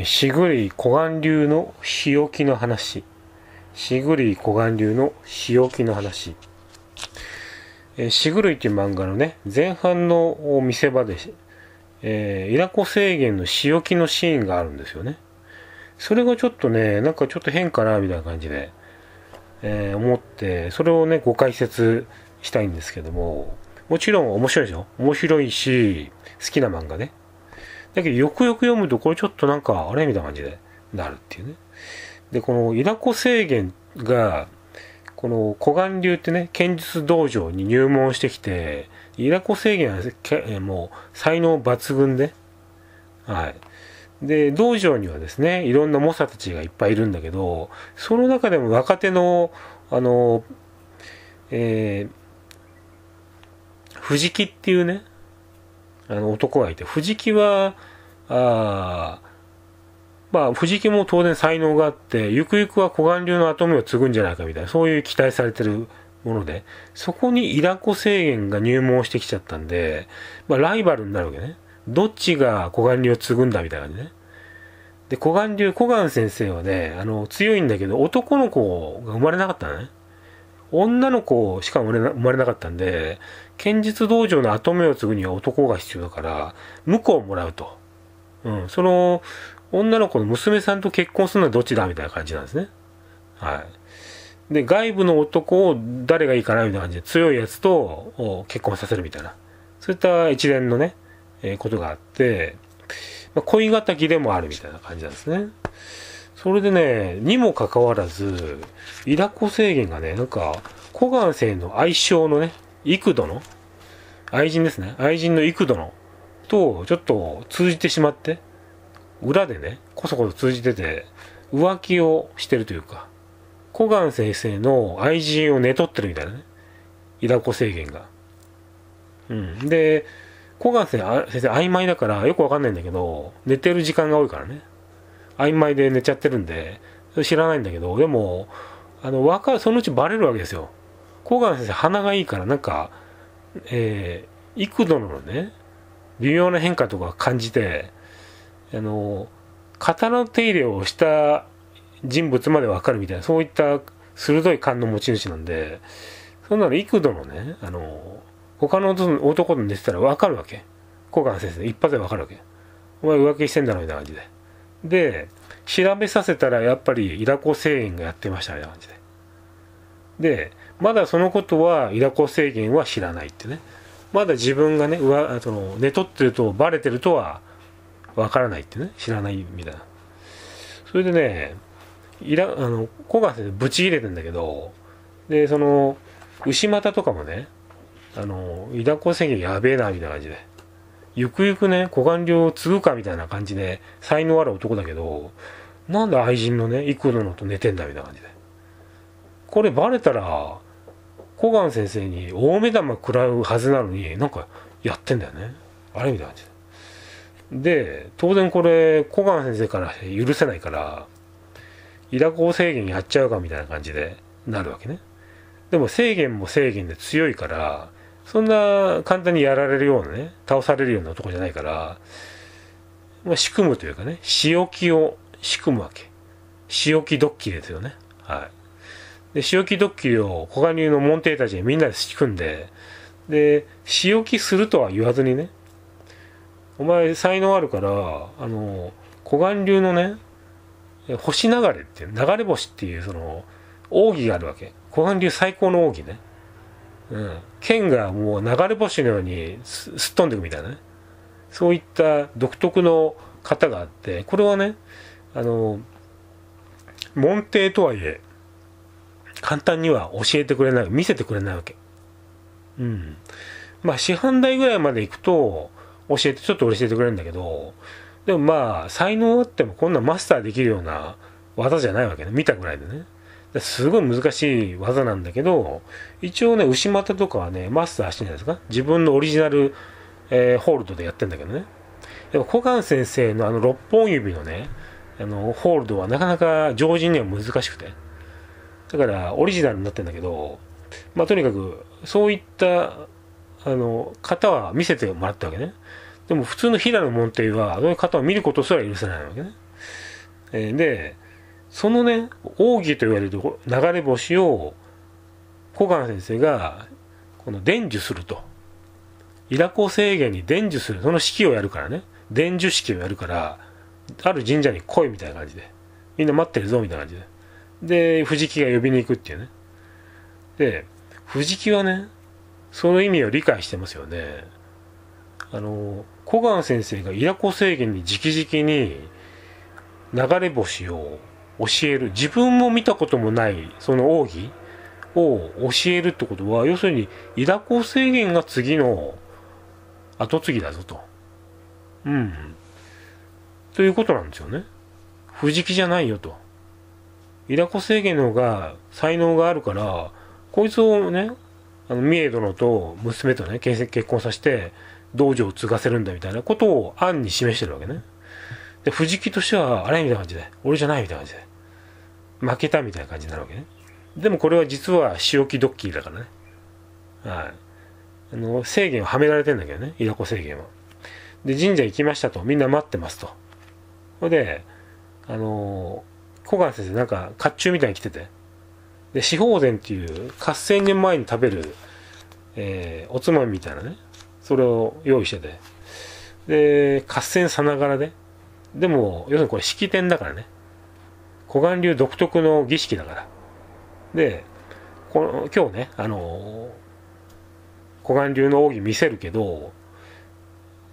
えー、しぐり岩流の日置きの話。しぐり古岩流の日置きの話。えー、しぐるいていう漫画のね、前半の見せ場で、えー、イラコ制限の仕置きのシーンがあるんですよね。それがちょっとね、なんかちょっと変かな、みたいな感じで、えー、思って、それをね、ご解説したいんですけども、もちろん面白いでしょ面白いし、好きな漫画ね。だけど、よくよく読むと、これちょっとなんか、あれみたいな感じでなるっていうね。で、この、イ良コ制限が、この、古岩流ってね、剣術道場に入門してきて、イ良コ制限は、もう、才能抜群で、はい。で、道場にはですね、いろんな猛者たちがいっぱいいるんだけど、その中でも若手の、あの、えー、藤木っていうね、あの男がいて、藤木は、あまあ藤木も当然才能があってゆくゆくは古顔流の跡目を継ぐんじゃないかみたいなそういう期待されてるものでそこにイラコ制限が入門してきちゃったんで、まあ、ライバルになるわけねどっちが古顔流を継ぐんだみたいなねで古顔流古顔先生はねあの強いんだけど男の子が生まれなかったのね女の子しか生まれな生まれなかったんで剣術道場の跡目を継ぐには男が必要だから婿をもらうとうん、その女の子の娘さんと結婚するのはどっちだみたいな感じなんですね。はい。で、外部の男を誰がいいかなみたいな感じで、強いやつと結婚させるみたいな、そういった一連のね、えー、ことがあって、まあ、恋敵でもあるみたいな感じなんですね。それでね、にもかかわらず、イラコ制限がね、なんか、コガン生の愛称のね、幾度の、愛人ですね、愛人の幾度のとちょっと通じてしまって裏でねこそこそ通じてて浮気をしてるというか小岩先生の愛人を寝取ってるみたいなねいだこ制限がうんで小岩先生曖昧だからよくわかんないんだけど寝てる時間が多いからね曖昧で寝ちゃってるんで知らないんだけどでもあの若そのうちバレるわけですよ小岩先生鼻がいいからなんかえー、幾度のね微妙な変化とか感じてあの型の手入れをした人物までわかるみたいなそういった鋭い勘の持ち主なんでそんなの幾度のねあの他の男と寝てたらわかるわけ小川先生一発でわかるわけお前浮気してんだろみたいな感じでで調べさせたらやっぱりイラコ製限がやってましたみたいな感じででまだそのことはイラコ制限は知らないってねまだ自分がね、うわその寝取ってるとバレてるとはわからないってね、知らないみたいな。それでね、いらあの古賀先生ぶち入れてんだけど、で、その、牛股とかもね、あの、伊ダコ制御やべえな、みたいな感じで。ゆくゆくね、小顔料を継ぐかみたいな感じで、才能ある男だけど、なんで愛人のね、幾度のと寝てんだみたいな感じで。これバレたら、小川先生に大目玉食らうはずなのになんかやってんだよねあれみたいな感じで当然これ小川先生から許せないからイラコ制限やっちゃうかみたいな感じでなるわけねでも制限も制限で強いからそんな簡単にやられるようなね倒されるような男じゃないからまあ、仕組むというかね、仕置きを仕組むわけ。仕置きドッキリですよね。はい。で、仕置きドッキリを小賀流の門弟たちにみんなで仕組んで、で、仕置きするとは言わずにね、お前才能あるから、あの、小岩流のね、星流れって流れ星っていうその、奥義があるわけ。小岩流最高の奥義ね。うん。剣がもう流れ星のようにすっ飛んでいくみたいなね。そういった独特の型があって、これはね、あの、門弟とはいえ、簡単には教えてくれない見せてくれないわけうんまあ師範代ぐらいまで行くと教えてちょっと教えてくれるんだけどでもまあ才能あってもこんなマスターできるような技じゃないわけね見たぐらいでねすごい難しい技なんだけど一応ね牛股とかはねマスターしてんじゃないですか自分のオリジナル、えー、ホールドでやってんだけどねでも小菅先生のあの六本指のねあのホールドはなかなか常人には難しくてだからオリジナルになってんだけど、まあとにかくそういったあの型は見せてもらったわけね。でも普通の平野門弟は、あの方を見ることすら許せないわけね。えー、で、そのね、奥義と言われる流れ星を、小川先生が、この伝授すると。イラコ制限に伝授する。その式をやるからね。伝授式をやるから、ある神社に来いみたいな感じで。みんな待ってるぞみたいな感じで。で、藤木が呼びに行くっていうね。で、藤木はね、その意味を理解してますよね。あの、小川先生がイラコ制限に直々に流れ星を教える。自分も見たこともない、その奥義を教えるってことは、要するに、イラコ制限が次の後継ぎだぞと。うん。ということなんですよね。藤木じゃないよと。イダコ制限の方が才能があるから、こいつをね、あの、三重殿と娘とね、結婚させて、道場を継がせるんだみたいなことを案に示してるわけね。で、藤木としては、あれみたいな感じで、俺じゃないみたいな感じで、負けたみたいな感じになるわけね。でもこれは実は、仕置きドッキリだからね。はい。あの、制限をはめられてんだけどね、イダコ制限は。で、神社行きましたと、みんな待ってますと。ほで、あの小川先生なんか甲冑みたいに着ててで四方膳っていう合戦年前に食べる、えー、おつまみみたいなねそれを用意しててで合戦さながらねでも要するにこれ式典だからね古岩流独特の儀式だからでこの今日ねあの古岩流の奥義見せるけど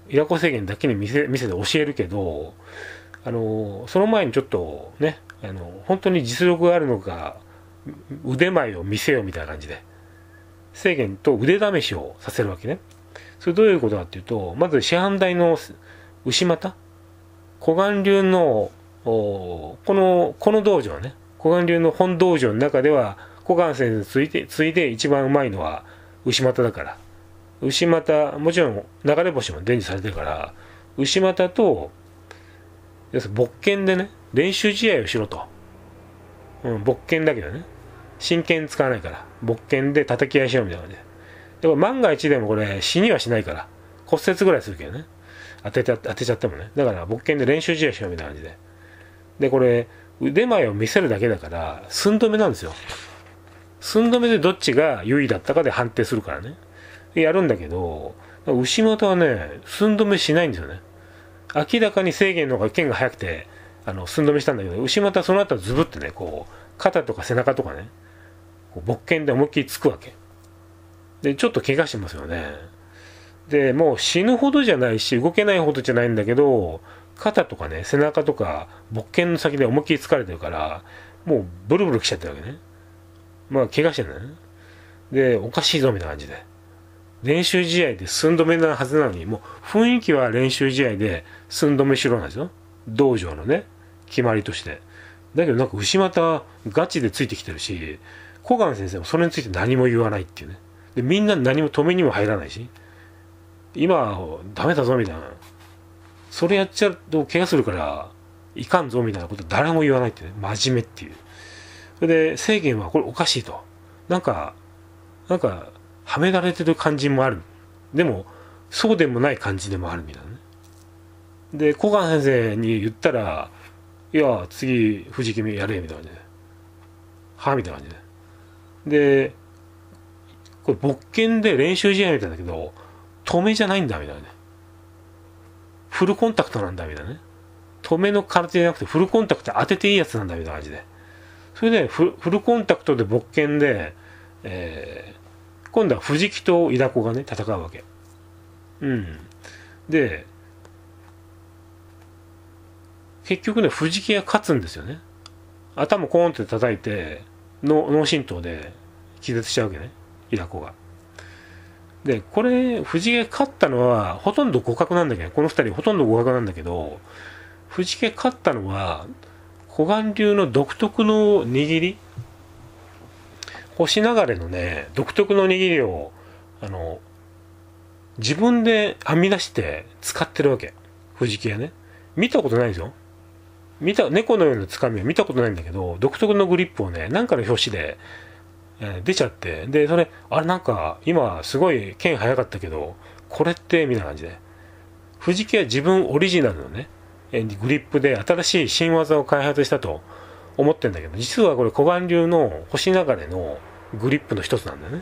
伊良湖制限だけに見せ見せて教えるけどあのその前にちょっとねあの本当に実力があるのか腕前を見せようみたいな感じで制限と腕試しをさせるわけねそれどういうことかっていうとまず市販代の牛股小岩流のこのこの道場ね小岩流の本道場の中では小岩先生についてついで一番うまいのは牛股だから牛股もちろん流れ星も伝授されてるから牛股と要するに勃犬でね練習試合をしろと。うん、勃剣だけどね。真剣使わないから。勃剣で叩き合いしようみたいな感じででも万が一でもこれ死にはしないから。骨折ぐらいするけどね。当てた当てちゃってもね。だから勃剣で練習試合しようみたいな感じで。で、これ腕前を見せるだけだから、寸止めなんですよ。寸止めでどっちが優位だったかで判定するからね。やるんだけど、牛股はね、寸止めしないんですよね。明らかに制限の方が剣が速くて、あの、寸止めしたんだけど、牛たその後ズブってね、こう、肩とか背中とかね、こう、勃剣で思いっきりつくわけ。で、ちょっと怪我してますよね。で、もう死ぬほどじゃないし、動けないほどじゃないんだけど、肩とかね、背中とか、勃剣の先で思いっきり疲れてるから、もうブルブル来ちゃってるわけね。まあ、怪我してるんだね。で、おかしいぞみたいな感じで。練習試合で寸止めなはずなのに、もう雰囲気は練習試合で寸止めしろなんですよ。道場のね。決まりとして。だけどなんか牛股ガチでついてきてるし、小川先生もそれについて何も言わないっていうね。で、みんな何も止めにも入らないし、今、ダメだぞみたいな。それやっちゃうと怪我するから、いかんぞみたいなこと誰も言わないってね。真面目っていう。それで、制限はこれおかしいと。なんか、なんか、はめられてる感じもある。でも、そうでもない感じでもあるみたいなね。で、小川先生に言ったら、いや、次、藤木やれ、みたいな感じで。はみたいな感じで。で、これ、勃剣で練習試合みたいだけど、止めじゃないんだ、みたいなね。フルコンタクトなんだ、みたいなね。止めの空手じゃなくて、フルコンタクト当てていいやつなんだ、みたいな感じで。それでフ、フルコンタクトで勃剣で、えー、今度は藤木とイダコがね、戦うわけ。うん。で、結局ね、藤木が勝つんですよね。頭コーンって叩いて、脳震盪で気絶しちゃうわけね、平子が。で、これ、藤木が勝ったのは、ほとんど互角なんだけど、この2人ほとんど互角なんだけど、藤木が勝ったのは、古岩流の独特の握り、星流れのね、独特の握りを、あの、自分で編み出して使ってるわけ。藤木はね。見たことないですよ。見た、猫のようなつかみは見たことないんだけど、独特のグリップをね、なんかの表紙で、えー、出ちゃって、で、それ、あれなんか、今すごい剣早かったけど、これって、みたいな感じで。藤木は自分オリジナルのね、グリップで新しい新技を開発したと思ってんだけど、実はこれ小岩流の星流れのグリップの一つなんだよね。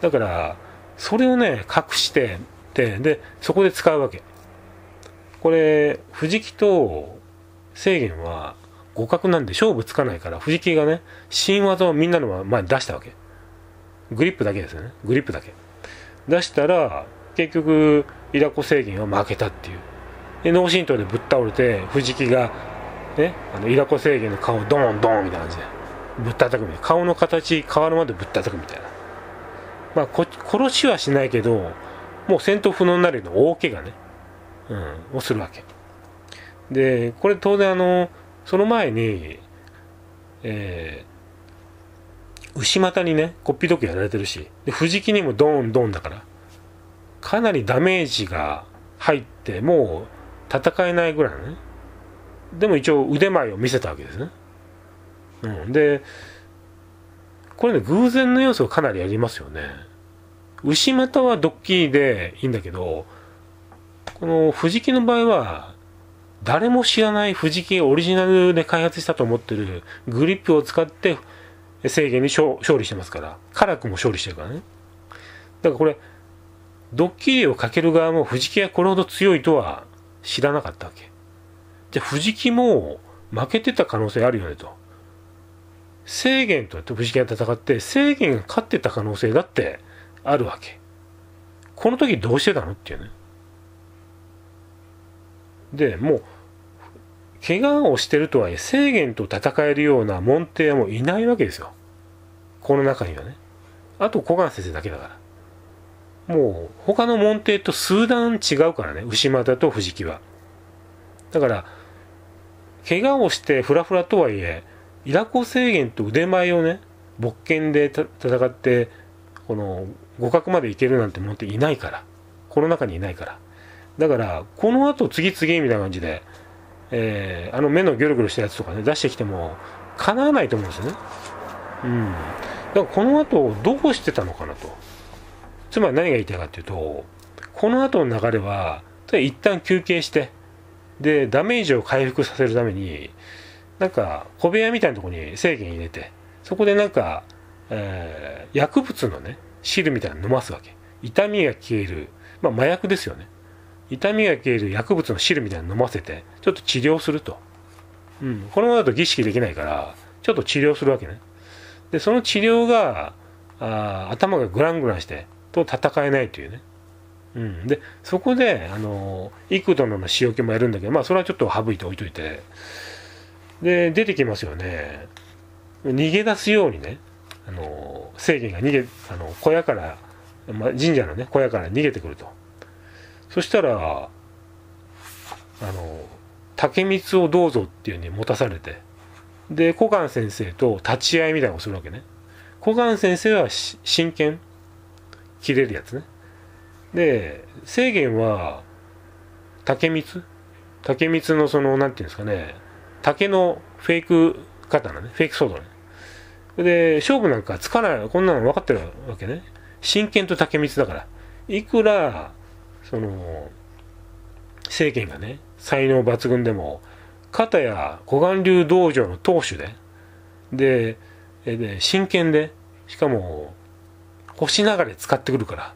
だから、それをね、隠して、で、でそこで使うわけ。これ、藤木と制限は互角なんで勝負つかないから藤木がね新技をみんなの前に出したわけグリップだけですよねグリップだけ出したら結局イラコ制限は負けたっていうで脳震盪でぶっ倒れて藤木がねあのイラコ制限の顔ドーンドーンみたいな感じでぶったたくみたいな顔の形変わるまでぶったたくみたいなまあこ殺しはしないけどもう戦闘不能になるような大怪我ねうんをするわけでこれ当然あのその前に、えー、牛股にねこっぴどグやられてるしで藤木にもドンドンだからかなりダメージが入ってもう戦えないぐらいのねでも一応腕前を見せたわけですね、うん、でこれね偶然の要素がかなりありますよね牛股はドッキリでいいんだけどこの藤木の場合は誰も知らない藤木オリジナルで開発したと思ってるグリップを使って制限に勝利してますから、辛くも勝利してるからね。だからこれ、ドッキリをかける側も藤木がはこれほど強いとは知らなかったわけ。じゃあ藤木も負けてた可能性あるよねと。制限と藤木が戦って、制限が勝ってた可能性だってあるわけ。この時どうしてたのっていうね。でもう怪我をしてるとはいえ制限と戦えるような門弟はもういないわけですよこの中にはねあと小川先生だけだからもう他の門弟と数段違うからね牛又と藤木はだから怪我をしてフラフラとはいえイラコ制限と腕前をね勃剣で戦ってこの互角までいけるなんて思っていないからこの中にいないからだから、この後次々みたいな感じで、えー、あの目のギョロギョロしたやつとかね、出してきても、叶わないと思うんですよね。うん。だからこの後、どうしてたのかなと。つまり何が言いたいかっていうと、この後の流れは、一旦休憩して、で、ダメージを回復させるために、なんか、小部屋みたいなところに制限入れて、そこでなんか、えー、薬物のね、汁みたいなの飲ますわけ。痛みが消える。まあ、麻薬ですよね。痛みが消える薬物の汁みたいなの飲ませて、ちょっと治療すると。うん。このままだと儀式できないから、ちょっと治療するわけね。で、その治療が、あ頭がグラングランして、と戦えないというね。うん。で、そこで、あの、幾度の仕置きもやるんだけど、まあ、それはちょっと省いて置いといて。で、出てきますよね。逃げ出すようにね、あの、正義が逃げ、あの、小屋から、まあ、神社のね、小屋から逃げてくると。そしたら、あの、竹光をどうぞっていうに持たされて。で、小菅先生と立ち会いみたいなのをするわけね。小菅先生は真剣。切れるやつね。で、制限は、竹光竹光のその、なんていうんですかね、竹のフェイク刀ね、フェイクソードね。で、勝負なんかつかない、こんなの分かってるわけね。真剣と竹光だから。いくら、その政権がね才能抜群でも片や護岸流道場の当主ででで真剣でしかも星流れ使ってくるから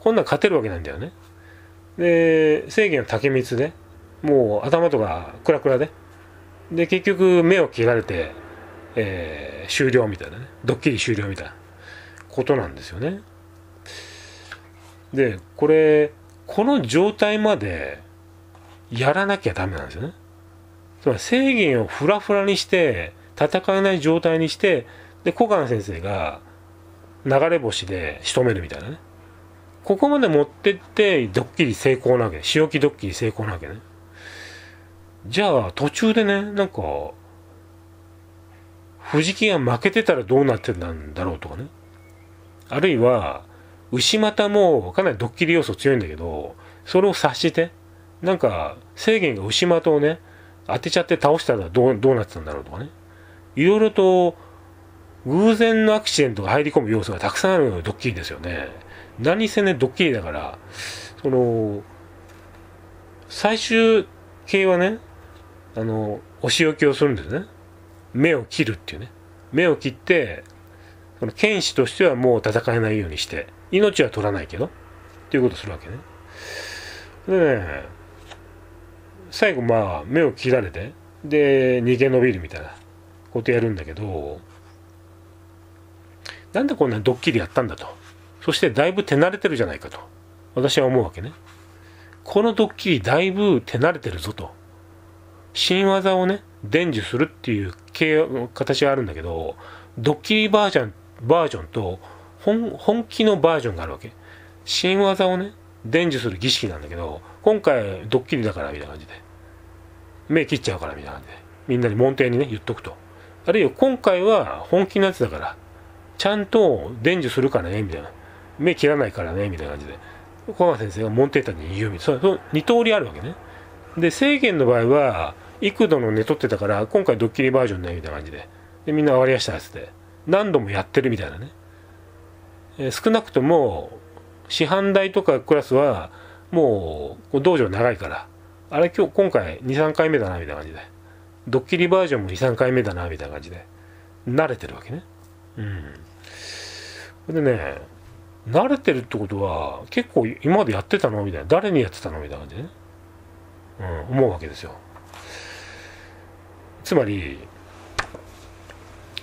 こんなん勝てるわけなんだよねで政権は竹光でもう頭とかクラクラでで結局目を切られて、えー、終了みたいなねドッキリ終了みたいなことなんですよねでこれこの状態までやらなきゃダメなんですよね。つまり制限をフラフラにして戦えない状態にしてで小川先生が流れ星で仕留めるみたいなねここまで持ってってドッキリ成功なわけ仕置きドッキリ成功なわけねじゃあ途中でねなんか藤木が負けてたらどうなってたんだろうとかねあるいは牛股もかなりドッキリ要素強いんだけど、それを察して、なんか、制限が牛股をね、当てちゃって倒したらどうどうなってたんだろうとかね。いろいろと、偶然のアクシデントが入り込む要素がたくさんあるのがドッキリですよね。何せね、ドッキリだから、その、最終形はね、あの、お仕置きをするんですね。目を切るっていうね。目を切って、その剣士としてはもう戦えないようにして、命は取らないけどっていうことするわけねでね最後まあ目を切られてで逃げ延びるみたいなことやるんだけどなんでこんなドッキリやったんだとそしてだいぶ手慣れてるじゃないかと私は思うわけねこのドッキリだいぶ手慣れてるぞと新技をね伝授するっていう形があるんだけどドッキリバージョンバージョンと本、本気のバージョンがあるわけ。新技をね、伝授する儀式なんだけど、今回ドッキリだからみたいな感じで。目切っちゃうからみたいな感じで。みんなに門弟にね、言っとくと。あるいは今回は本気のやつだから、ちゃんと伝授するからね、みたいな。目切らないからね、みたいな感じで。小川先生が門弟たちに言うみたいな。そ2通りあるわけね。で、制限の場合は、幾度の寝取ってたから、今回ドッキリバージョンね、みたいな感じで。で、みんな終わりやしたやつで。何度もやってるみたいなね。え少なくとも師範代とかクラスはもう道場長いからあれ今日今回23回目だなみたいな感じでドッキリバージョンも23回目だなみたいな感じで慣れてるわけねうんでね慣れてるってことは結構今までやってたのみたいな誰にやってたのみたいな感じでね、うん、思うわけですよつまり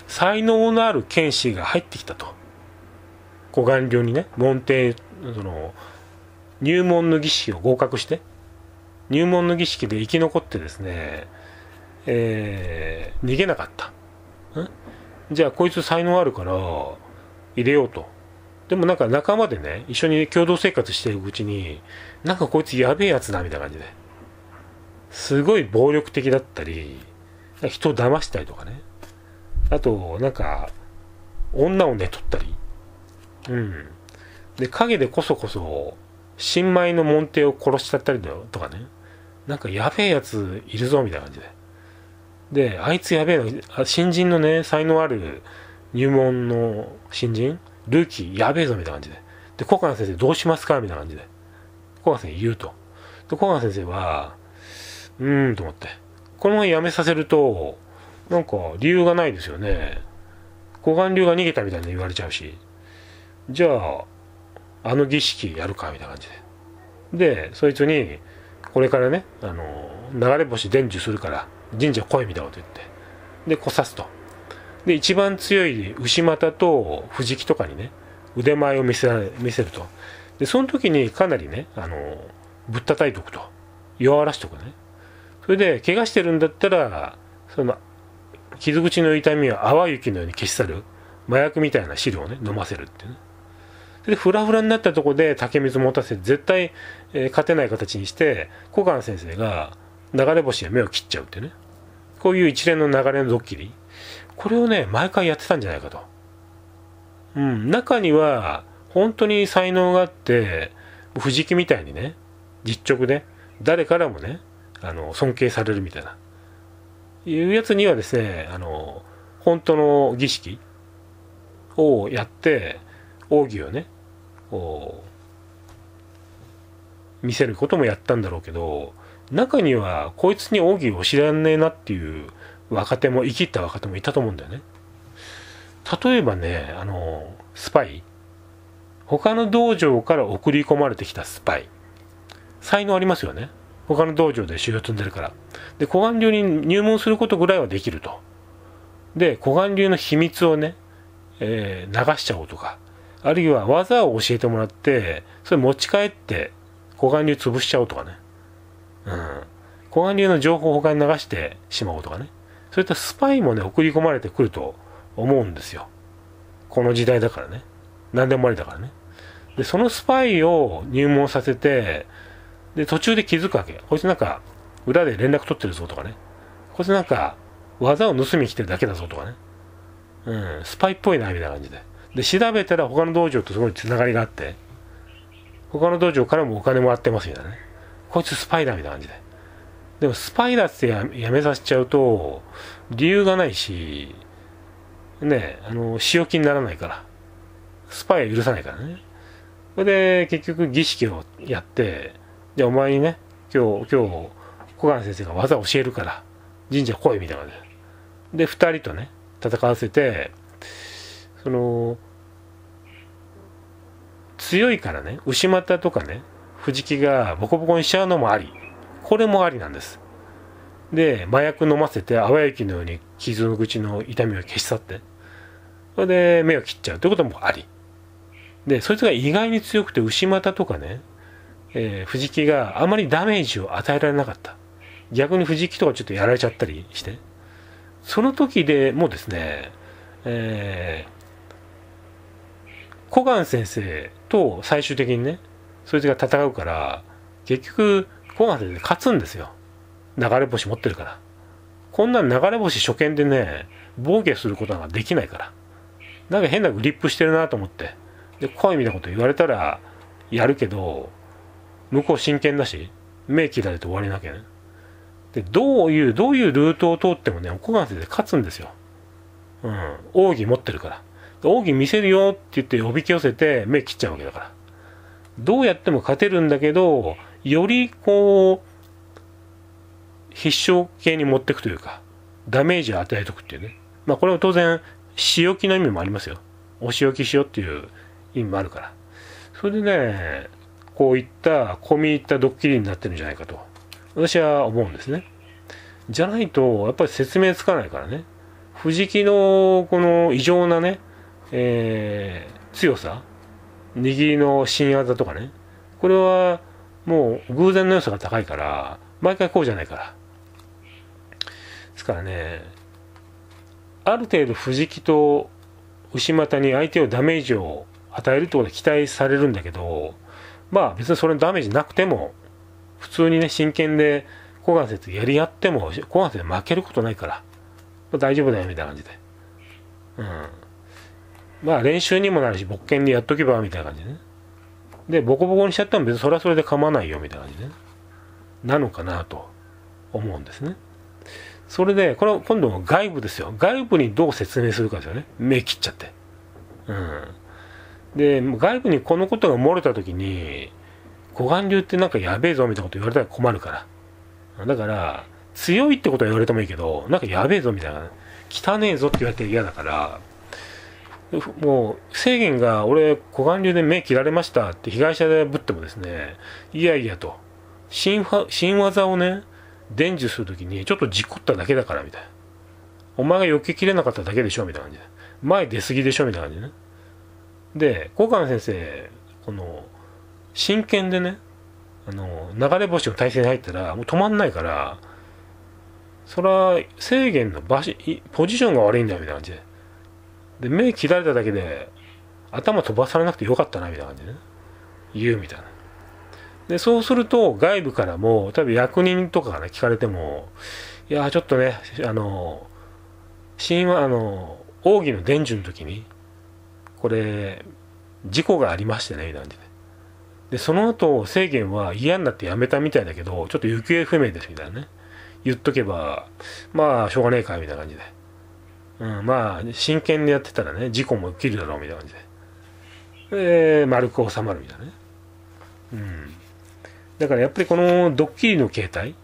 才能のある剣士が入ってきたとご顔料にね門弟その入門の儀式を合格して入門の儀式で生き残ってですね、えー、逃げなかった。じゃあこいつ才能あるから入れようと。でもなんか仲間でね、一緒に共同生活していくうちに、なんかこいつやべえやつだみたいな感じで。すごい暴力的だったり、人を騙したりとかね。あと、なんか、女を寝取ったり。うん。で、陰でこそこそ、新米の門弟を殺しちゃったりだよとかね。なんかやべえやついるぞみたいな感じで。で、あいつやべえの、新人のね、才能ある入門の新人、ルーキーやべえぞみたいな感じで。で、小川先生どうしますかみたいな感じで。小川先生言うと。で、小川先生は、うーんと思って。このまま辞めさせると、なんか理由がないですよね。小顔流が逃げたみたいに言われちゃうし。じゃああの儀式やるかみたいな感じででそいつにこれからねあの流れ星伝授するから神社来いみたいなこと言ってでこさすとで一番強い牛股と藤木とかにね腕前を見せられ見せるとでその時にかなりねあのぶったたいとくと弱らしとくねそれで怪我してるんだったらその傷口の痛みを淡雪のように消し去る麻薬みたいな汁をね飲ませるっていうねで、フラフラになったとこで竹水持たせて、絶対、えー、勝てない形にして、小川先生が流れ星で目を切っちゃうってね。こういう一連の流れのドッキリ。これをね、毎回やってたんじゃないかと。うん、中には、本当に才能があって、藤木みたいにね、実直で、誰からもね、あの、尊敬されるみたいな。いうやつにはですね、あの、本当の儀式をやって、奥義をね、見せることもやったんだろうけど中にはこいつに奥義を知らねえなっていう若手も生きった若手もいたと思うんだよね例えばねあのスパイ他の道場から送り込まれてきたスパイ才能ありますよね他の道場で修行積んでるからで小岩流に入門することぐらいはできるとで小岩流の秘密をね、えー、流しちゃおうとかあるいは技を教えてもらって、それ持ち帰って、股間流潰しちゃうとかね。うん。股間流の情報を他に流してしまおうとかね。そういったスパイもね、送り込まれてくると思うんですよ。この時代だからね。何でもありだからね。で、そのスパイを入門させて、で、途中で気づくわけ。こいつなんか、裏で連絡取ってるぞとかね。こいつなんか、技を盗みに来てるだけだぞとかね。うん、スパイっぽいな、みたいな感じで。で調べたら他の道場とすごいつながりがあって他の道場からもお金もらってますみたいなねこいつスパイだみたいな感じででもスパイだってやめさせちゃうと理由がないしねあの仕置きにならないからスパイは許さないからねそれで結局儀式をやってじゃあお前にね今日今日小川先生が技を教えるから神社来いみたいなでで2人とね戦わせてその強いからね牛股とかね藤木がボコボコにしちゃうのもありこれもありなんですで麻薬飲ませて淡雪のように傷の口の痛みを消し去ってそれで目を切っちゃうということもありでそいつが意外に強くて牛股とかね、えー、藤木があまりダメージを与えられなかった逆に藤木とかちょっとやられちゃったりしてその時でもうですねえー小ガ先生と最終的にね、そいつが戦うから、結局、小ガ先生勝つんですよ。流れ星持ってるから。こんな流れ星初見でね、防御することなんかできないから。なんか変なグリップしてるなと思って。で、怖いみたなこと言われたら、やるけど、向こう真剣だし、目切られて終わりなきゃね。で、どういう、どういうルートを通ってもね、小川先生勝つんですよ。うん。奥義持ってるから。奥義見せるよって言っておびき寄せて目切っちゃうわけだから。どうやっても勝てるんだけど、よりこう、必勝系に持っていくというか、ダメージを与えとくっていうね。まあこれは当然、仕置きの意味もありますよ。お仕置きしようっていう意味もあるから。それでね、こういった込み入ったドッキリになってるんじゃないかと、私は思うんですね。じゃないと、やっぱり説明つかないからね。藤木のこの異常なね、えー、強さ右の新技とかねこれはもう偶然の良さが高いから毎回こうじゃないからですからねある程度藤木と牛股に相手をダメージを与えるってことは期待されるんだけどまあ別にそれのダメージなくても普通にね真剣で股関節やり合っても川先生負けることないから、まあ、大丈夫だよみたいな感じでうんまあ練習にもなるし、冒険でやっとけば、みたいな感じね。で、ボコボコにしちゃっても別にそれはそれで構わないよ、みたいな感じね。なのかなと思うんですね。それで、これ今度は外部ですよ。外部にどう説明するかですよね。目切っちゃって。うん。で、外部にこのことが漏れた時に、護岸流ってなんかやべえぞみたいなこと言われたら困るから。だから、強いってことは言われてもいいけど、なんかやべえぞみたいな。汚えぞって言われて嫌だから、もう制限が俺、股間流で目切られましたって被害者でぶってもですね、いやいやと、新新技をね、伝授するときに、ちょっと事故っただけだからみたいな。お前が避けきれなかっただけでしょみたいな感じで。前出過ぎでしょみたいな感じね。で、小換先生、この、真剣でね、あの、流れ星の体制に入ったら、もう止まんないから、それは制限の場所、ポジションが悪いんだよみたいな感じで。で目切られただけで頭飛ばされなくてよかったなみたいな感じでね言うみたいなでそうすると外部からも多分役人とかがね聞かれてもいやちょっとねあの神話あの奥義の伝授の時にこれ事故がありましてねみたいな感じででその後制限は嫌になってやめたみたいだけどちょっと行方不明ですみたいなね言っとけばまあしょうがねえかみたいな感じでうん、まあ真剣でやってたらね事故も起きるだろうみたいな感じでで丸く収まるみたいなね、うん、だからやっぱりこのドッキリの形態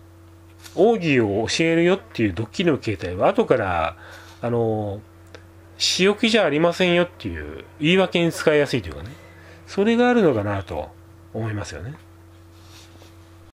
奥義を教えるよっていうドッキリの形態は後からあの仕置きじゃありませんよっていう言い訳に使いやすいというかねそれがあるのかなと思いますよね。